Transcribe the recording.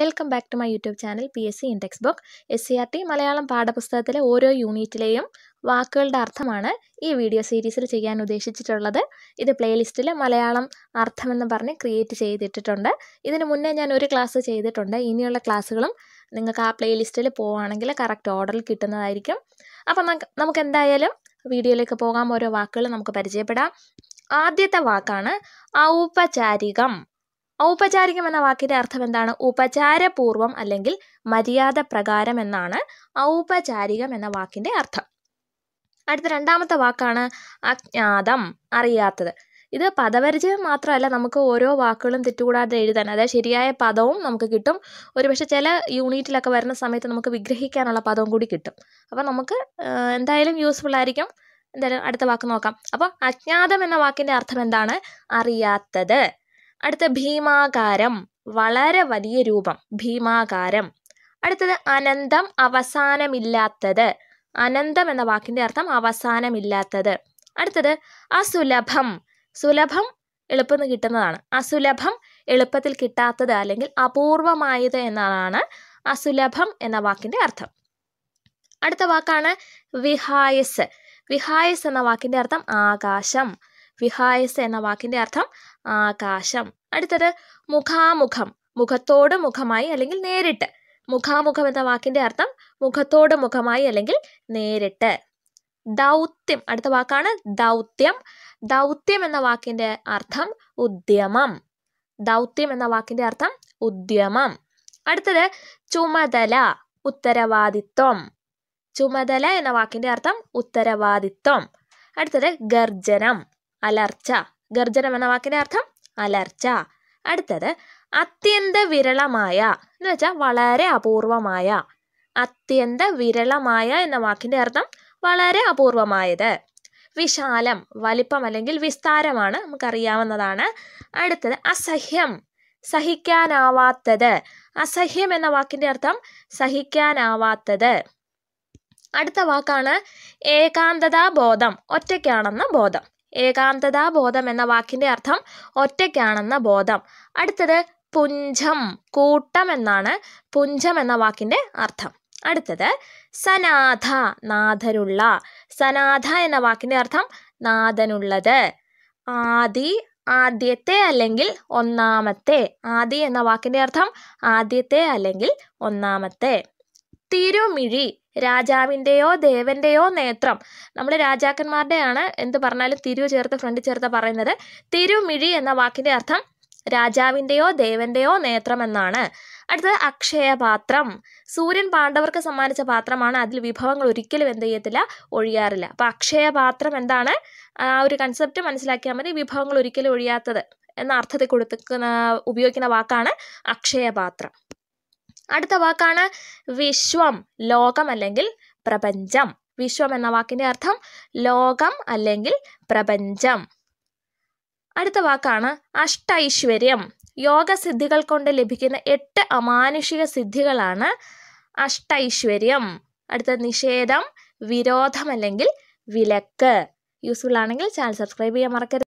welcome back to my YouTube channel P S C index book S C R T Malayalam പാഠപുസ്തകത്തിലെ ഓരോ യൂണിറ്റിലെയും വാക്കുകളുടെ അർത്ഥമാണ് ഈ വീഡിയോ സീരീസിൽ ചെയ്യാൻ ഉദ്ദേശിച്ചിട്ടുള്ളത് ഇത് പ്ലേലിസ്റ്റിൽ മലയാളം അർത്ഥമെന്ന് പറഞ്ഞ് ക്രിയേറ്റ് ചെയ്തിട്ടിട്ടുണ്ട് ഇതിന് മുന്നേ ഞാൻ ഒരു ക്ലാസ് ചെയ്തിട്ടുണ്ട് ഇനിയുള്ള ക്ലാസ്സുകളും നിങ്ങൾക്ക് ആ പ്ലേലിസ്റ്റിൽ പോവുകയാണെങ്കിൽ കറക്റ്റ് ഓർഡറിൽ കിട്ടുന്നതായിരിക്കും അപ്പം നമുക്ക് എന്തായാലും വീഡിയോയിലേക്ക് പോകാം ഓരോ വാക്കുകൾ നമുക്ക് പരിചയപ്പെടാം ആദ്യത്തെ വാക്കാണ് ഔപചാരികം ഔപചാരികം എന്ന അർത്ഥം എന്താണ് ഉപചാരപൂർവം അല്ലെങ്കിൽ മര്യാദ പ്രകാരം എന്നാണ് ഔപചാരികം എന്ന വാക്കിന്റെ അർത്ഥം അടുത്ത രണ്ടാമത്തെ വാക്കാണ് അജ്ഞാതം അറിയാത്തത് ഇത് പദപരിചയം മാത്രമല്ല നമുക്ക് ഓരോ വാക്കുകളും തെറ്റുകൂടാതെ എഴുതാൻ അതായത് ശരിയായ പദവും നമുക്ക് കിട്ടും ഒരുപക്ഷെ ചില യൂണിറ്റിലൊക്കെ വരുന്ന സമയത്ത് നമുക്ക് വിഗ്രഹിക്കാനുള്ള പദവും കൂടി കിട്ടും അപ്പോൾ നമുക്ക് എന്തായാലും യൂസ്ഫുൾ ആയിരിക്കും എന്തായാലും അടുത്ത വാക്ക് നോക്കാം അപ്പോൾ അജ്ഞാതം എന്ന വാക്കിൻ്റെ അർത്ഥം എന്താണ് അറിയാത്തത് അടുത്ത ഭീമാകാരം വളരെ വലിയ രൂപം ഭീമാകാരം അടുത്തത് അനന്തം അവസാനമില്ലാത്തത് അനന്തം എന്ന വാക്കിന്റെ അർത്ഥം അവസാനമില്ലാത്തത് അടുത്തത് അസുലഭം സുലഭം എളുപ്പം കിട്ടുന്നതാണ് അസുലഭം എളുപ്പത്തിൽ കിട്ടാത്തത് അല്ലെങ്കിൽ അപൂർവമായത് എന്നതാണ് അസുലഭം എന്ന വാക്കിന്റെ അർത്ഥം അടുത്ത വാക്കാണ് വിഹായസ് വിഹായസ് എന്ന വാക്കിന്റെ അർത്ഥം ആകാശം വിഹായസ എന്ന വാക്കിന്റെ അർത്ഥം ആകാശം അടുത്തത് മുഖാമുഖം മുഖത്തോട് മുഖമായി അല്ലെങ്കിൽ നേരിട്ട് മുഖാമുഖം എന്ന വാക്കിന്റെ അർത്ഥം മുഖത്തോട് മുഖമായി അല്ലെങ്കിൽ നേരിട്ട് ദൗത്യം അടുത്ത വാക്കാണ് ദൗത്യം ദൗത്യം എന്ന വാക്കിന്റെ അർത്ഥം ഉദ്യമം ദൗത്യം എന്ന വാക്കിന്റെ അർത്ഥം ഉദ്യമം അടുത്തത് ചുമതല ഉത്തരവാദിത്വം ചുമതല എന്ന വാക്കിന്റെ അർത്ഥം ഉത്തരവാദിത്വം അടുത്തത് ഗർജനം അലർച്ച ഗർജനം എന്ന വാക്കിൻ്റെ അർത്ഥം അലർച്ച അടുത്തത് അത്യന്ത വിരളമായ എന്ന് വെച്ചാൽ വളരെ അപൂർവമായ അത്യന്ത വിരളമായ എന്ന വാക്കിൻ്റെ അർത്ഥം വളരെ അപൂർവമായത് വിശാലം വലിപ്പം അല്ലെങ്കിൽ വിസ്താരമാണ് നമുക്കറിയാവുന്നതാണ് അടുത്തത് അസഹ്യം സഹിക്കാനാവാത്തത് അസഹ്യം എന്ന വാക്കിൻ്റെ അർത്ഥം സഹിക്കാനാവാത്തത് അടുത്ത വാക്കാണ് ഏകാന്തതാ ബോധം ഒറ്റയ്ക്കാണെന്ന ബോധം ബോധം എന്ന വാക്കിൻ്റെ അർത്ഥം ഒറ്റയ്ക്കാണെന്ന ബോധം അടുത്തത് പുഞ്ചം കൂട്ടം എന്നാണ് പുഞ്ചം എന്ന വാക്കിൻ്റെ അർത്ഥം അടുത്തത് സനാഥ നാഥരുള്ള സനാഥ എന്ന വാക്കിൻ്റെ അർത്ഥം നാഥനുള്ളത് ആദി ആദ്യത്തെ അല്ലെങ്കിൽ ഒന്നാമത്തെ ആദി എന്ന വാക്കിൻ്റെ അർത്ഥം ആദ്യത്തെ അല്ലെങ്കിൽ ഒന്നാമത്തെ തിരുമിഴി രാജാവിൻ്റെയോ ദേവൻ്റെയോ നേത്രം നമ്മൾ രാജാക്കന്മാരുടെയാണ് എന്ത് പറഞ്ഞാലും തിരു ചേർത്ത് ഫ്രണ്ട് ചേർത്ത് പറയുന്നത് തിരുമിഴി എന്ന വാക്കിൻ്റെ അർത്ഥം രാജാവിൻ്റെയോ ദേവൻ്റെയോ നേത്രം എന്നാണ് അടുത്തത് അക്ഷയപാത്രം സൂര്യൻ പാണ്ഡവർക്ക് സമ്മാനിച്ച പാത്രമാണ് അതിൽ വിഭവങ്ങൾ ഒരിക്കലും എന്ത് ചെയ്യത്തില്ല ഒഴിയാറില്ല അപ്പോൾ അക്ഷയപാത്രം എന്താണ് ആ ഒരു കൺസെപ്റ്റ് മനസ്സിലാക്കിയാൽ മതി വിഭവങ്ങൾ ഒരിക്കലും ഒഴിയാത്തത് എന്ന അർത്ഥത്തിൽ കൊടുത്തുന്ന ഉപയോഗിക്കുന്ന വാക്കാണ് അക്ഷയപാത്രം അടുത്ത വാക്കാണ് വിശ്വം ലോകം അല്ലെങ്കിൽ പ്രപഞ്ചം വിശ്വം എന്ന വാക്കിന്റെ അർത്ഥം ലോകം അല്ലെങ്കിൽ പ്രപഞ്ചം അടുത്ത വാക്കാണ് അഷ്ടൈശ്വര്യം യോഗസിദ്ധികൾ കൊണ്ട് ലഭിക്കുന്ന എട്ട് അമാനുഷിക സിദ്ധികളാണ് അഷ്ടൈശ്വര്യം അടുത്ത നിഷേധം വിരോധം അല്ലെങ്കിൽ വിലക്ക് യൂസ്ഫുൾ ആണെങ്കിൽ ചാനൽ സബ്സ്ക്രൈബ് ചെയ്യാൻ മറക്കരുത്